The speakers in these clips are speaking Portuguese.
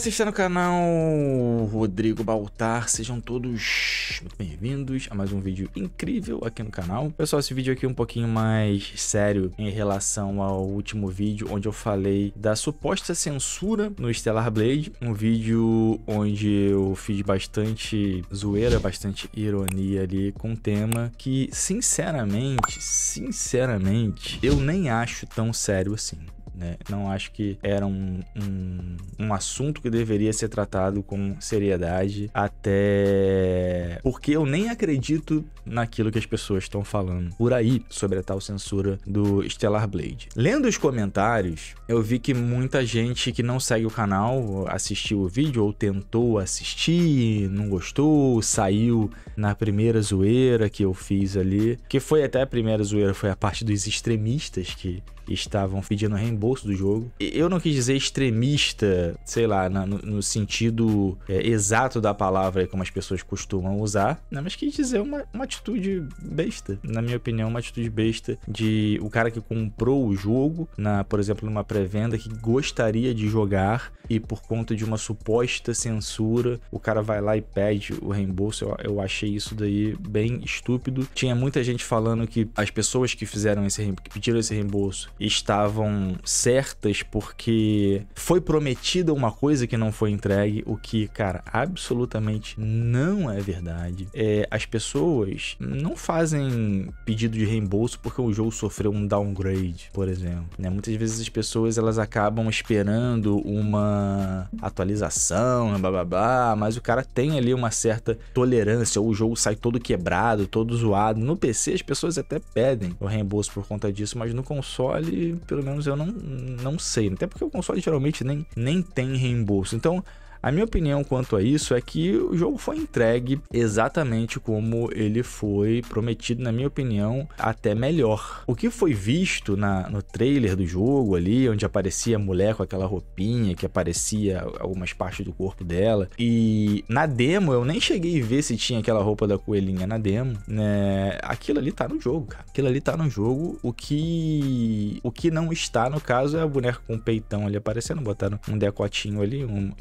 você está no canal Rodrigo Baltar, sejam todos muito bem-vindos a mais um vídeo incrível aqui no canal. Pessoal, esse vídeo aqui é um pouquinho mais sério em relação ao último vídeo onde eu falei da suposta censura no Stellar Blade, um vídeo onde eu fiz bastante zoeira, bastante ironia ali com um tema que, sinceramente, sinceramente, eu nem acho tão sério assim. Né? Não acho que era um, um, um, assunto que deveria ser tratado com seriedade, até porque eu nem acredito naquilo que as pessoas estão falando por aí sobre a tal censura do Stellar Blade. Lendo os comentários, eu vi que muita gente que não segue o canal assistiu o vídeo ou tentou assistir, não gostou, saiu na primeira zoeira que eu fiz ali, que foi até a primeira zoeira, foi a parte dos extremistas que estavam pedindo reembolso do jogo. Eu não quis dizer extremista, sei lá, no, no sentido é, exato da palavra como as pessoas costumam usar, né? mas quis dizer uma, uma atitude besta, na minha opinião, uma atitude besta de o cara que comprou o jogo, na, por exemplo, numa pré-venda, que gostaria de jogar e por conta de uma suposta censura, o cara vai lá e pede o reembolso. Eu, eu achei isso daí bem estúpido. Tinha muita gente falando que as pessoas que fizeram esse que pediram esse reembolso estavam certas porque foi prometida uma coisa que não foi entregue, o que, cara, absolutamente não é verdade. É, as pessoas não fazem pedido de reembolso porque o jogo sofreu um downgrade, por exemplo. Né? Muitas vezes as pessoas elas acabam esperando uma atualização, né, blá blá blá, mas o cara tem ali uma certa tolerância, ou o jogo sai todo quebrado, todo zoado. No PC as pessoas até pedem o reembolso por conta disso, mas no console pelo menos eu não, não sei. Até porque o console geralmente nem, nem tem reembolso. Então, a minha opinião quanto a isso é que o jogo foi entregue exatamente como ele foi prometido, na minha opinião, até melhor. O que foi visto na, no trailer do jogo ali, onde aparecia a mulher com aquela roupinha, que aparecia algumas partes do corpo dela, e na demo eu nem cheguei a ver se tinha aquela roupa da coelhinha na demo, né? Aquilo ali tá no jogo, cara. Aquilo ali tá no jogo. O que o que não está, no caso, é a boneca com o peitão ali aparecendo, botaram um decotinho ali, um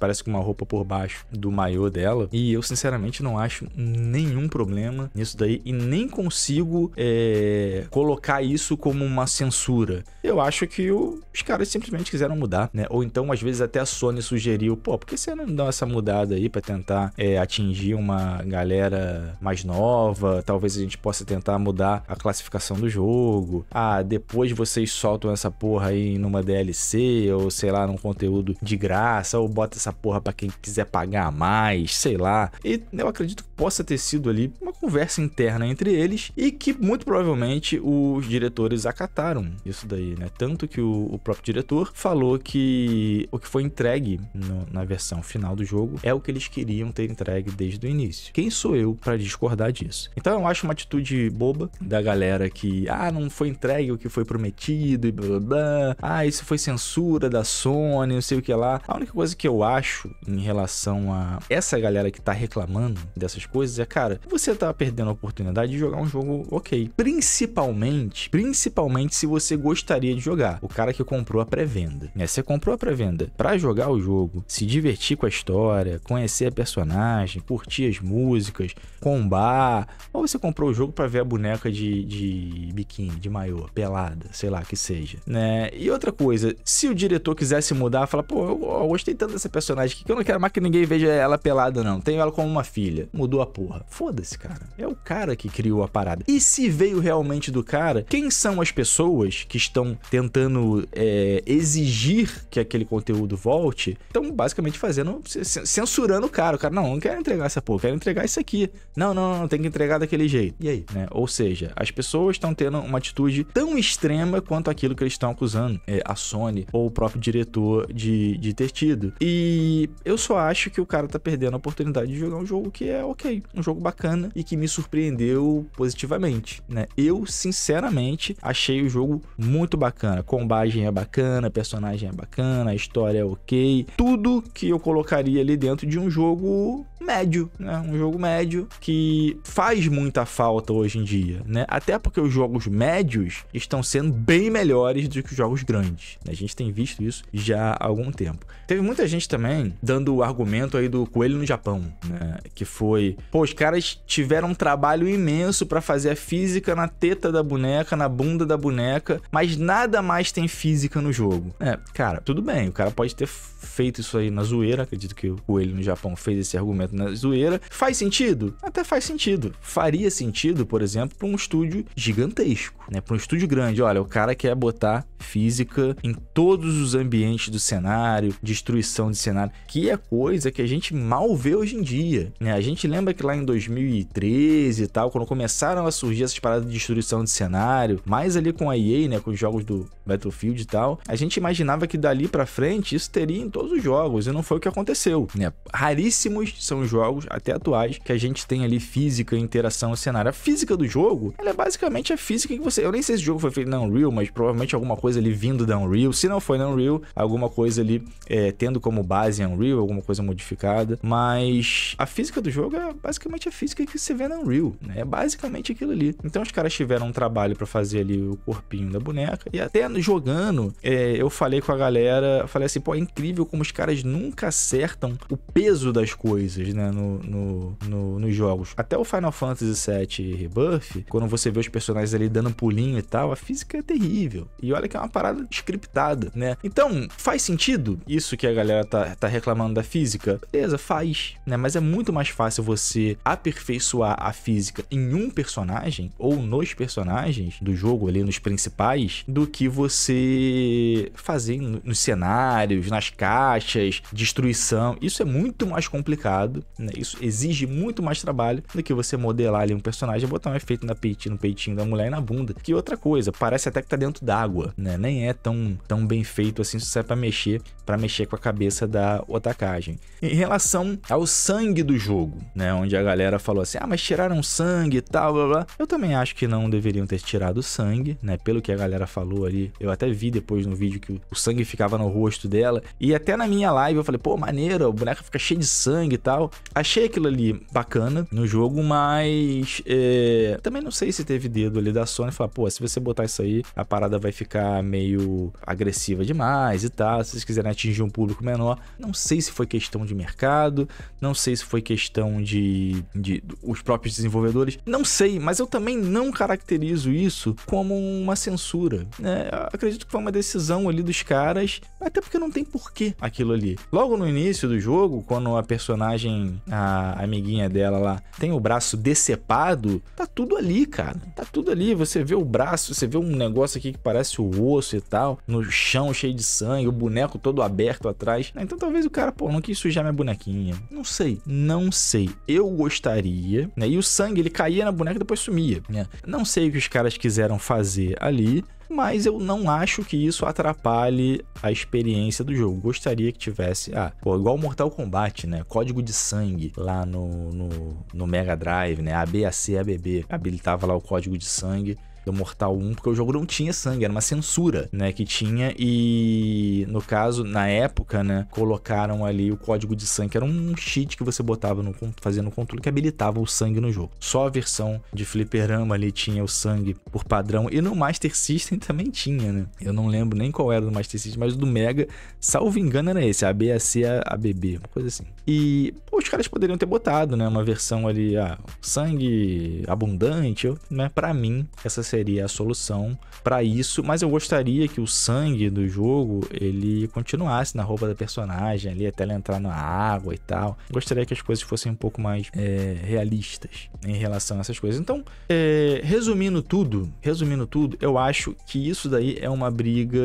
parece com uma roupa por baixo do maiô dela. E eu, sinceramente, não acho nenhum problema nisso daí e nem consigo é, colocar isso como uma censura. Eu acho que os caras simplesmente quiseram mudar, né? Ou então, às vezes, até a Sony sugeriu, pô, por que você não dá essa mudada aí para tentar é, atingir uma galera mais nova? Talvez a gente possa tentar mudar a classificação do jogo. Ah, depois vocês soltam essa porra aí numa DLC ou sei lá, num conteúdo de graça ou bota essa essa porra para quem quiser pagar mais, sei lá. E eu acredito que possa ter sido ali uma conversa interna entre eles e que muito provavelmente os diretores acataram isso daí, né? Tanto que o, o próprio diretor falou que o que foi entregue no, na versão final do jogo é o que eles queriam ter entregue desde o início. Quem sou eu para discordar disso? Então eu acho uma atitude boba da galera que, ah, não foi entregue o que foi prometido e blá blá blá, ah, isso foi censura da Sony, não sei o que lá. A única coisa que eu acho acho em relação a essa galera que tá reclamando dessas coisas é, cara, você tá perdendo a oportunidade de jogar um jogo ok. Principalmente, principalmente se você gostaria de jogar. O cara que comprou a pré-venda, né? Você comprou a pré-venda para jogar o jogo, se divertir com a história, conhecer a personagem, curtir as músicas, combar. Ou você comprou o jogo para ver a boneca de, de biquíni, de maiô, pelada, sei lá, que seja, né? E outra coisa, se o diretor quisesse mudar, falar, pô, eu, eu gostei tanto dessa personagem personagem aqui que eu não quero mais que ninguém veja ela pelada, não. Tenho ela como uma filha. Mudou a porra. Foda-se, cara. É o cara que criou a parada. E se veio realmente do cara, quem são as pessoas que estão tentando é, exigir que aquele conteúdo volte? Estão basicamente fazendo, censurando o cara. O cara, não, não quero entregar essa porra, quero entregar isso aqui. Não, não, não, tem que entregar daquele jeito. E aí, né? Ou seja, as pessoas estão tendo uma atitude tão extrema quanto aquilo que eles estão acusando é, a Sony ou o próprio diretor de, de ter tido. E e eu só acho que o cara tá perdendo a oportunidade de jogar um jogo que é ok, um jogo bacana e que me surpreendeu positivamente, né? Eu, sinceramente, achei o jogo muito bacana. Combagem é bacana, personagem é bacana, a história é ok. Tudo que eu colocaria ali dentro de um jogo médio, né? Um jogo médio que faz muita falta hoje em dia, né? Até porque os jogos médios estão sendo bem melhores do que os jogos grandes. Né? A gente tem visto isso já há algum tempo. Teve muita gente também também, dando o argumento aí do coelho no Japão, né? Que foi, pô, os caras tiveram um trabalho imenso para fazer a física na teta da boneca, na bunda da boneca, mas nada mais tem física no jogo. É, cara, tudo bem, o cara pode ter feito isso aí na zoeira, acredito que o coelho no Japão fez esse argumento na zoeira. Faz sentido? Até faz sentido. Faria sentido, por exemplo, para um estúdio gigantesco, né? Para um estúdio grande, olha, o cara quer botar física em todos os ambientes do cenário, destruição de cenário cenário, que é coisa que a gente mal vê hoje em dia. Né? A gente lembra que lá em 2013 e tal, quando começaram a surgir essas paradas de destruição de cenário, mais ali com a EA, né, com os jogos do Battlefield e tal, a gente imaginava que dali para frente isso teria em todos os jogos e não foi o que aconteceu, né? Raríssimos são os jogos até atuais que a gente tem ali física, interação, cenário. A física do jogo, ela é basicamente a física que você, eu nem sei se o jogo foi feito na Unreal, mas provavelmente alguma coisa ali vindo da Unreal, se não foi na Unreal, alguma coisa ali é, tendo como base base em Unreal, alguma coisa modificada. Mas a física do jogo é basicamente a física que você vê na Unreal, né? É basicamente aquilo ali. Então os caras tiveram um trabalho para fazer ali o corpinho da boneca. E até jogando, é, eu falei com a galera, falei assim, pô, é incrível como os caras nunca acertam o peso das coisas, né? No, no, no, nos jogos. Até o Final Fantasy VII Rebirth, quando você vê os personagens ali dando um pulinho e tal, a física é terrível. E olha que é uma parada scriptada, né? Então, faz sentido isso que a galera tá tá reclamando da física? Beleza, faz, né? Mas é muito mais fácil você aperfeiçoar a física em um personagem ou nos personagens do jogo ali, nos principais, do que você fazer nos cenários, nas caixas, destruição. Isso é muito mais complicado, né? Isso exige muito mais trabalho do que você modelar ali um personagem, e botar um efeito na peitinho, no peitinho da mulher e na bunda. Que outra coisa, parece até que tá dentro d'água, né? Nem é tão, tão bem feito assim se você é pra mexer, para mexer com a cabeça da da otacagem. Em relação ao sangue do jogo, né, onde a galera falou assim, ah, mas tiraram sangue e tal, blá, blá. Eu também acho que não deveriam ter tirado sangue, né, pelo que a galera falou ali. Eu até vi depois no vídeo que o sangue ficava no rosto dela. E até na minha live eu falei, pô, maneiro, o boneco fica cheio de sangue e tal. Achei aquilo ali bacana no jogo, mas é... também não sei se teve dedo ali da Sony. Falar, pô, se você botar isso aí, a parada vai ficar meio agressiva demais e tal. Se vocês quiserem atingir um público menor, não sei se foi questão de mercado, não sei se foi questão de, de os próprios desenvolvedores, não sei, mas eu também não caracterizo isso como uma censura. Né? Acredito que foi uma decisão ali dos caras, até porque não tem porquê aquilo ali. Logo no início do jogo, quando a personagem, a amiguinha dela lá, tem o braço decepado, tá tudo ali, cara. Tá tudo ali. Você vê o braço, você vê um negócio aqui que parece o osso e tal, no chão cheio de sangue, o boneco todo aberto atrás. Então talvez o cara, pô, não quis sujar minha bonequinha. Não sei, não sei. Eu gostaria, né? E o sangue, ele caía na boneca e depois sumia, né? Não sei o que os caras quiseram fazer ali, mas eu não acho que isso atrapalhe a experiência do jogo. Gostaria que tivesse, ah, pô, igual Mortal Kombat, né? Código de sangue lá no, no, no Mega Drive, né? ABAC, ABB, habilitava lá o código de sangue do Mortal 1, porque o jogo não tinha sangue, era uma censura, né, que tinha e no caso, na época, né, colocaram ali o código de sangue, que era um cheat que você botava no fazendo no controle que habilitava o sangue no jogo. Só a versão de fliperama ali tinha o sangue por padrão e no Master System também tinha, né? Eu não lembro nem qual era do Master System, mas o do Mega, salvo engano era esse, ABAC ABB, uma coisa assim. E pô, os caras poderiam ter botado, né? Uma versão ali, ah, sangue abundante, né? Para mim, essa seria a solução para isso. Mas eu gostaria que o sangue do jogo ele continuasse na roupa da personagem ali até ela entrar na água e tal. Gostaria que as coisas fossem um pouco mais é, realistas em relação a essas coisas. Então, é, resumindo tudo, resumindo tudo, eu acho que isso daí é uma briga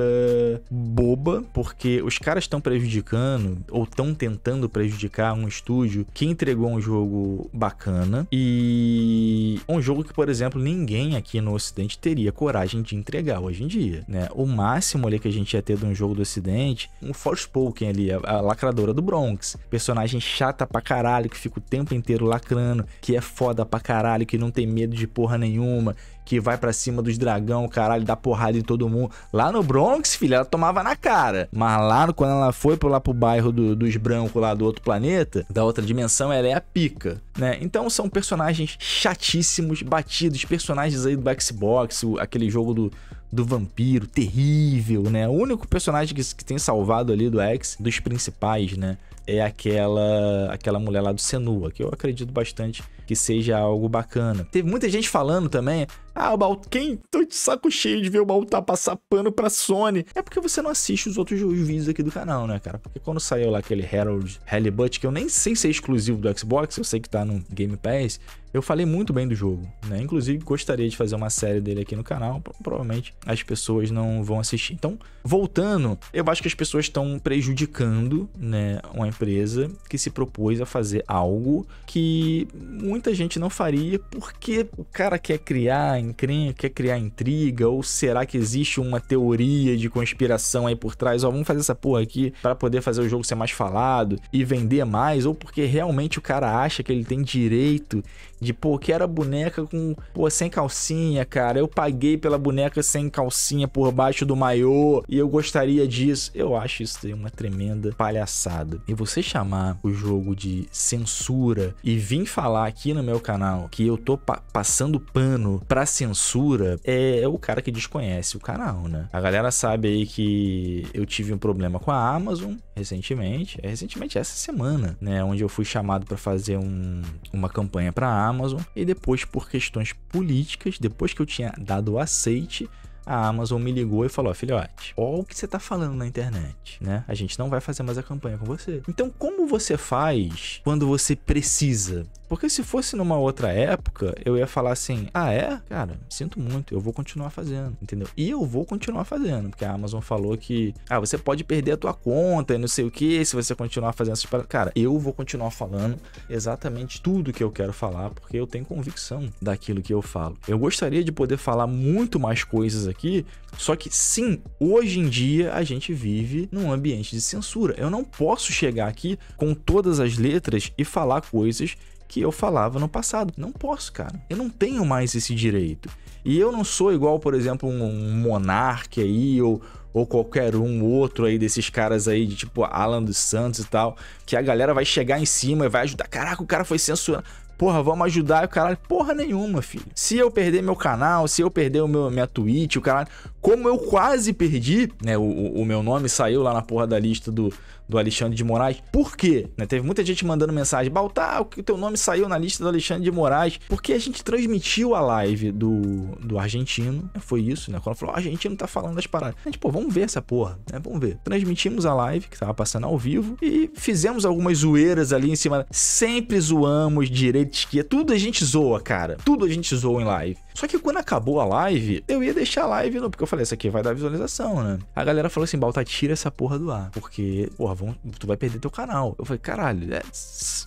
boba, porque os caras estão prejudicando ou estão tentando prejudicar indicar um estúdio que entregou um jogo bacana e um jogo que, por exemplo, ninguém aqui no Ocidente teria coragem de entregar hoje em dia, né? O máximo ali que a gente ia ter de um jogo do Ocidente, um Forspoken ali, a, a lacradora do Bronx, personagem chata pra caralho que fica o tempo inteiro lacrando, que é foda pra caralho, que não tem medo de porra nenhuma, que vai para cima dos dragão, caralho, dá porrada em todo mundo. Lá no Bronx, filha, ela tomava na cara. Mas lá, quando ela foi pro, lá pro bairro do, dos brancos lá do outro planeta, da outra dimensão, ela é a pica, né? Então são personagens chatíssimos, batidos, personagens aí do Xbox, aquele jogo do do vampiro, terrível, né? O único personagem que, que tem salvado ali do X, dos principais, né? É aquela, aquela mulher lá do Senua, que eu acredito bastante que seja algo bacana. Teve muita gente falando também, ah, o Bal... quem tô de saco cheio de ver o Baltar tá passar pano pra Sony? É porque você não assiste os outros vídeos aqui do canal, né, cara? Porque quando saiu lá aquele Harold Halibut, que eu nem sei se é exclusivo do Xbox, eu sei que tá no Game Pass, eu falei muito bem do jogo, né? Inclusive, gostaria de fazer uma série dele aqui no canal, provavelmente as pessoas não vão assistir. Então, voltando, eu acho que as pessoas estão prejudicando, né, uma empresa que se propôs a fazer algo que muita gente não faria porque o cara quer criar encrenca, quer criar intriga ou será que existe uma teoria de conspiração aí por trás, ó, vamos fazer essa porra aqui para poder fazer o jogo ser mais falado e vender mais ou porque realmente o cara acha que ele tem direito de, pô, que era boneca com, pô, sem calcinha, cara. Eu paguei pela boneca sem calcinha por baixo do maiô e eu gostaria disso. Eu acho isso uma tremenda palhaçada. E você chamar o jogo de censura e vir falar aqui no meu canal que eu tô pa passando pano pra censura é, é o cara que desconhece o canal, né? A galera sabe aí que eu tive um problema com a Amazon recentemente, é recentemente essa semana, né? Onde eu fui chamado para fazer um, uma campanha pra Amazon Amazon e depois por questões políticas, depois que eu tinha dado o aceite, a Amazon me ligou e falou: filhote, olha o que você tá falando na internet, né? A gente não vai fazer mais a campanha com você. Então, como você faz quando você precisa? Porque se fosse numa outra época, eu ia falar assim: ah, é? Cara, sinto muito, eu vou continuar fazendo, entendeu? E eu vou continuar fazendo, porque a Amazon falou que, ah, você pode perder a tua conta e não sei o que se você continuar fazendo essas paradas. Cara, eu vou continuar falando exatamente tudo que eu quero falar, porque eu tenho convicção daquilo que eu falo. Eu gostaria de poder falar muito mais coisas aqui, só que sim, hoje em dia a gente vive num ambiente de censura. Eu não posso chegar aqui com todas as letras e falar coisas que eu falava no passado. Não posso, cara. Eu não tenho mais esse direito. E eu não sou igual, por exemplo, um monarca aí ou, ou qualquer um outro aí desses caras aí de tipo Alan dos Santos e tal, que a galera vai chegar em cima e vai ajudar. Caraca, o cara foi censurado. Porra, vamos ajudar o caralho. Porra nenhuma, filho. Se eu perder meu canal, se eu perder o meu, minha Twitch, o caralho. Como eu quase perdi, né? O, o meu nome saiu lá na porra da lista do, do Alexandre de Moraes. Por quê? Né? Teve muita gente mandando mensagem, Baltar, o teu nome saiu na lista do Alexandre de Moraes, porque a gente transmitiu a live do, do argentino, né, foi isso, né? Quando falou, o argentino tá falando das paradas. A gente, pô, vamos ver essa porra, né? Vamos ver. Transmitimos a live, que tava passando ao vivo, e fizemos algumas zoeiras ali em cima. Sempre zoamos direito, esquerda, tudo a gente zoa, cara. Tudo a gente zoa em live. Só que quando acabou a live, eu ia deixar a live, porque eu falei, isso aqui vai dar visualização, né? A galera falou assim, Baltar, tira essa porra do ar, porque, porra, vão, tu vai perder teu canal. Eu falei, caralho, é,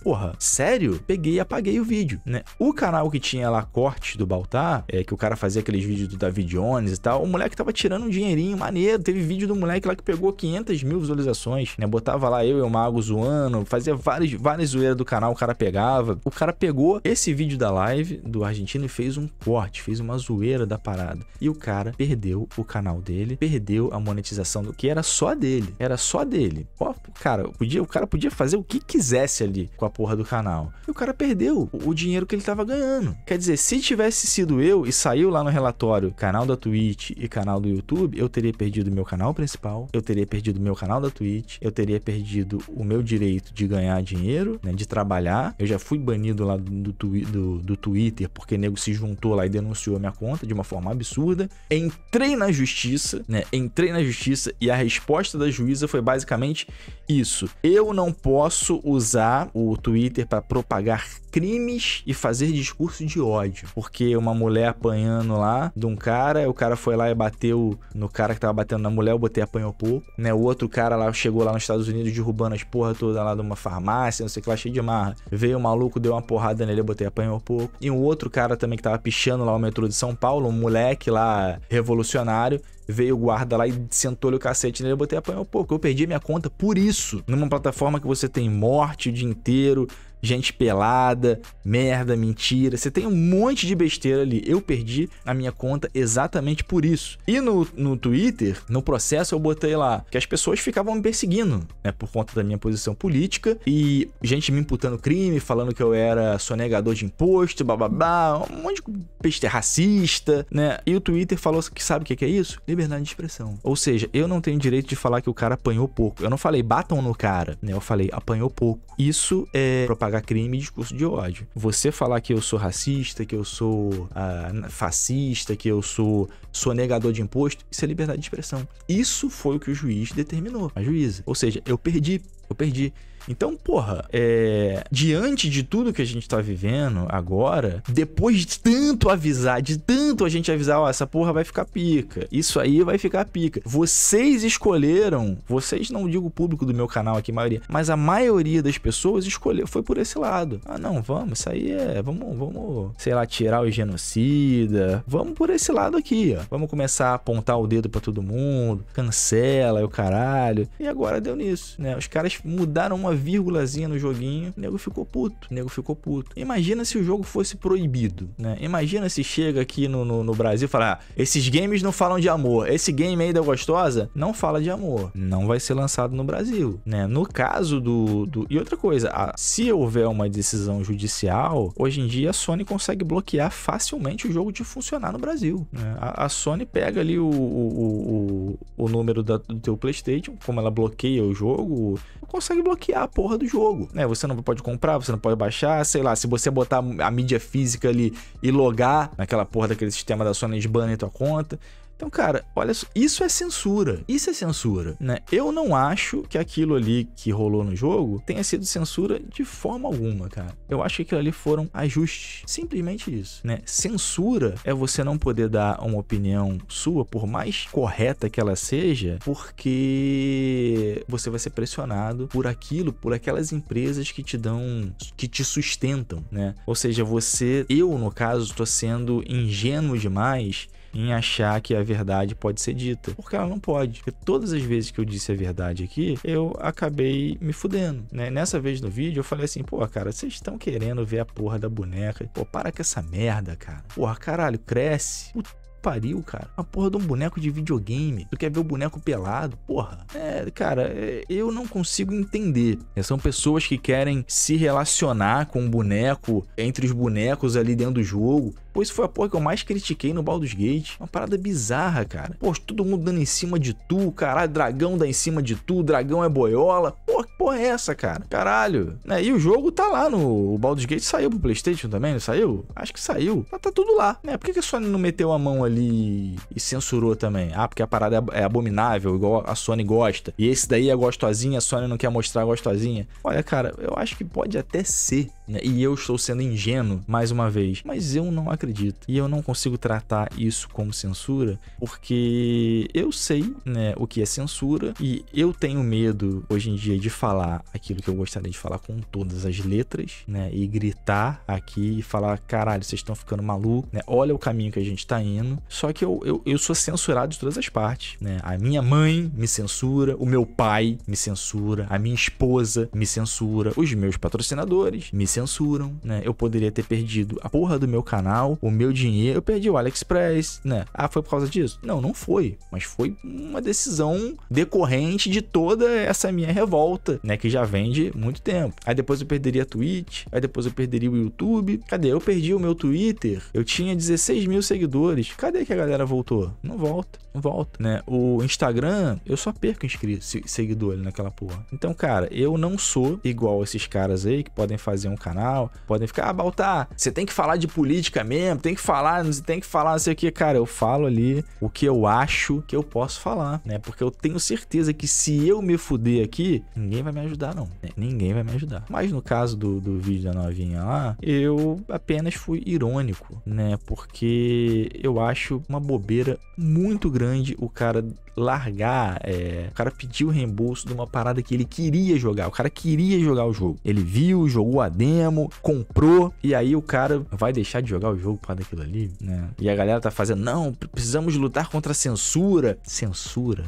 porra, sério? Peguei e apaguei o vídeo, né? O canal que tinha lá corte do Baltar, é, que o cara fazia aqueles vídeos do David Jones e tal, o moleque tava tirando um dinheirinho maneiro. Teve vídeo do moleque lá que pegou 500 mil visualizações, né? Botava lá eu e o Mago zoando, fazia várias, várias zoeiras do canal, o cara pegava. O cara pegou esse vídeo da live do argentino e fez um corte, fez uma zoeira da parada. E o cara perdeu o canal dele, perdeu a monetização do que era só dele. Era só dele. Ó, cara, podia, o cara podia fazer o que quisesse ali com a porra do canal. E o cara perdeu o, o dinheiro que ele tava ganhando. Quer dizer, se tivesse sido eu e saiu lá no relatório canal da Twitch e canal do YouTube, eu teria perdido meu canal principal, eu teria perdido meu canal da Twitch, eu teria perdido o meu direito de ganhar dinheiro, né, de trabalhar. Eu já fui banido lá do, do, do Twitter porque nego se juntou lá e denunciou a minha conta de uma forma absurda. Entrei na justiça, né? Entrei na justiça e a resposta da juíza foi basicamente isso. Eu não posso usar o Twitter para propagar crimes e fazer discurso de ódio. Porque uma mulher apanhando lá de um cara, o cara foi lá e bateu no cara que tava batendo na mulher, eu botei apanhou pouco, né? O outro cara lá chegou lá nos Estados Unidos derrubando as porra toda lá de uma farmácia, não sei o que lá, cheio de marra. Veio o um maluco, deu uma porrada nele, eu botei apanhou pouco. E um outro cara também que tava pichando lá o metrô de São Paulo, um moleque lá revolucionário, veio o guarda lá e sentou-lhe o cacete nele, eu botei apanhar um pouco. Eu perdi minha conta por isso. Numa plataforma que você tem morte o dia inteiro, gente pelada, merda, mentira. Você tem um monte de besteira ali. Eu perdi a minha conta exatamente por isso. E no, no Twitter, no processo, eu botei lá que as pessoas ficavam me perseguindo, né? Por conta da minha posição política e gente me imputando crime, falando que eu era sonegador de imposto, bababá, um monte de besteira racista, né? E o Twitter falou que sabe o que é isso? Liberdade de expressão. Ou seja, eu não tenho direito de falar que o cara apanhou pouco. Eu não falei batam no cara, né? Eu falei apanhou pouco. Isso é propaganda propagar crime e discurso de ódio. Você falar que eu sou racista, que eu sou ah, fascista, que eu sou, sou negador de imposto, isso é liberdade de expressão. Isso foi o que o juiz determinou, a juíza. Ou seja, eu perdi, eu perdi. Então, porra, é, diante de tudo que a gente tá vivendo agora, depois de tanto avisar, de tanto a gente avisar, ó, essa porra vai ficar pica, isso aí vai ficar pica. Vocês escolheram, vocês não digo o público do meu canal aqui, maioria, mas a maioria das pessoas escolheu, foi por esse lado. Ah, não, vamos, isso aí é, vamos, vamos, sei lá, tirar o genocida, vamos por esse lado aqui, ó. Vamos começar a apontar o dedo para todo mundo, cancela, o caralho. E agora deu nisso, né? Os caras mudaram uma vírgulazinha no joguinho, o nego ficou puto, o nego ficou puto. Imagina se o jogo fosse proibido, né? Imagina se chega aqui no, no, no Brasil e fala, ah, esses games não falam de amor, esse game aí da gostosa não fala de amor, não vai ser lançado no Brasil, né? No caso do... do... E outra coisa, se houver uma decisão judicial, hoje em dia a Sony consegue bloquear facilmente o jogo de funcionar no Brasil. Né? A, a, Sony pega ali o, o, o, o número da, do teu Playstation, como ela bloqueia o jogo, consegue bloquear a porra do jogo. É, você não pode comprar, você não pode baixar, sei lá, se você botar a mídia física ali e logar naquela porra daquele sistema da Sony, eles banem tua conta. Então, cara, olha, isso é censura. Isso é censura, né? Eu não acho que aquilo ali que rolou no jogo tenha sido censura de forma alguma, cara. Eu acho que aquilo ali foram ajustes. Simplesmente isso, né? Censura é você não poder dar uma opinião sua, por mais correta que ela seja, porque você vai ser pressionado por aquilo, por aquelas empresas que te dão, que te sustentam, né? Ou seja, você, eu no caso, estou sendo ingênuo demais em achar que a verdade pode ser dita. Porque ela não pode. Porque todas as vezes que eu disse a verdade aqui, eu acabei me fudendo, né? Nessa vez no vídeo, eu falei assim, pô, cara, vocês estão querendo ver a porra da boneca. Pô, para com essa merda, cara. Porra, caralho, cresce. Puta pariu, cara. Uma porra de um boneco de videogame. Tu quer ver o boneco pelado? Porra. É, cara, é, eu não consigo entender. É, são pessoas que querem se relacionar com o boneco, entre os bonecos ali dentro do jogo. Pô, isso foi a porra que eu mais critiquei no Baldur's Gate. Uma parada bizarra, cara. Pô, todo mundo dando em cima de tu, caralho, dragão dá em cima de tu, dragão é boiola. Pô, que porra é essa, cara? Caralho. Né? E o jogo tá lá no o Baldur's Gate, saiu pro Playstation também, não saiu? Acho que saiu. Mas tá, tá tudo lá, né? Por que, que a Sony não meteu a mão ali e censurou também? Ah, porque a parada é, é abominável, igual a Sony gosta. E esse daí é gostosinha, a Sony não quer mostrar gostosinha. Olha, cara, eu acho que pode até ser né? E eu estou sendo ingênuo mais uma vez, mas eu não acredito. E eu não consigo tratar isso como censura, porque eu sei né, o que é censura e eu tenho medo hoje em dia de falar aquilo que eu gostaria de falar com todas as letras, né? E gritar aqui e falar: caralho, vocês estão ficando maluco, né? Olha o caminho que a gente está indo. Só que eu, eu, eu sou censurado de todas as partes, né? A minha mãe me censura, o meu pai me censura, a minha esposa me censura, os meus patrocinadores me censuram censuram, né? Eu poderia ter perdido a porra do meu canal, o meu dinheiro, eu perdi o AliExpress, né? Ah, foi por causa disso? Não, não foi, mas foi uma decisão decorrente de toda essa minha revolta, né, que já vem de muito tempo. Aí depois eu perderia a Twitch, aí depois eu perderia o YouTube. Cadê? Eu perdi o meu Twitter, eu tinha 16 mil seguidores. Cadê que a galera voltou? Não volta volta, né? O Instagram, eu só perco seguidor seguidores naquela porra. Então, cara, eu não sou igual esses caras aí que podem fazer um canal, podem ficar, ah, Baltar, você tem que falar de política mesmo, tem que falar, tem que falar não sei o que. Cara, eu falo ali o que eu acho que eu posso falar, né? Porque eu tenho certeza que se eu me fuder aqui, ninguém vai me ajudar, não. Né? Ninguém vai me ajudar. Mas no caso do, do vídeo da novinha lá, eu apenas fui irônico, né? Porque eu acho uma bobeira muito grande grande o cara largar, é... o cara pediu reembolso de uma parada que ele queria jogar, o cara queria jogar o jogo. Ele viu, jogou a demo, comprou, e aí o cara vai deixar de jogar o jogo por causa daquilo ali, né? E a galera tá fazendo, não, precisamos lutar contra a censura. Censura?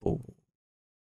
Pô,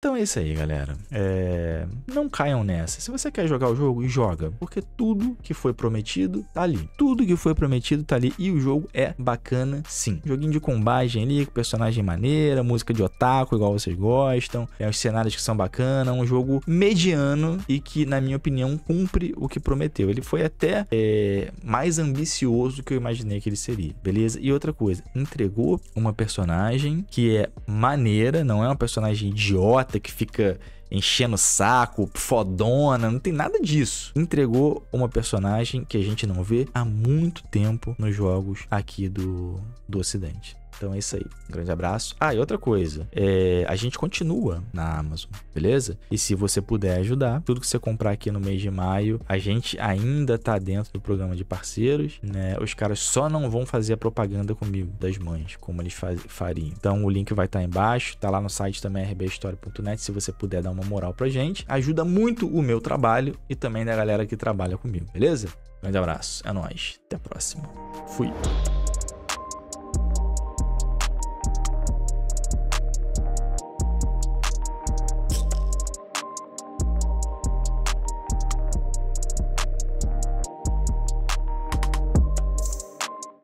então é isso aí, galera. É... Não caiam nessa. Se você quer jogar o jogo, joga. Porque tudo que foi prometido tá ali. Tudo que foi prometido tá ali. E o jogo é bacana, sim. Joguinho de combagem ali, com personagem maneira, música de otaku, igual vocês gostam. É, os cenários que são bacana. Um jogo mediano e que, na minha opinião, cumpre o que prometeu. Ele foi até é... mais ambicioso do que eu imaginei que ele seria. Beleza? E outra coisa, entregou uma personagem que é maneira, não é uma personagem idiota chata que fica enchendo o saco, fodona, não tem nada disso. Entregou uma personagem que a gente não vê há muito tempo nos jogos aqui do, do Ocidente. Então é isso aí. Um grande abraço. Ah, e outra coisa. É, a gente continua na Amazon, beleza? E se você puder ajudar, tudo que você comprar aqui no mês de maio, a gente ainda tá dentro do programa de parceiros, né? Os caras só não vão fazer a propaganda comigo, das mães, como eles faz, fariam. Então o link vai estar tá embaixo, tá lá no site também rbhistoria.net, se você puder dar uma moral pra gente. Ajuda muito o meu trabalho e também da galera que trabalha comigo, beleza? Grande abraço, é nóis, até a próxima. Fui.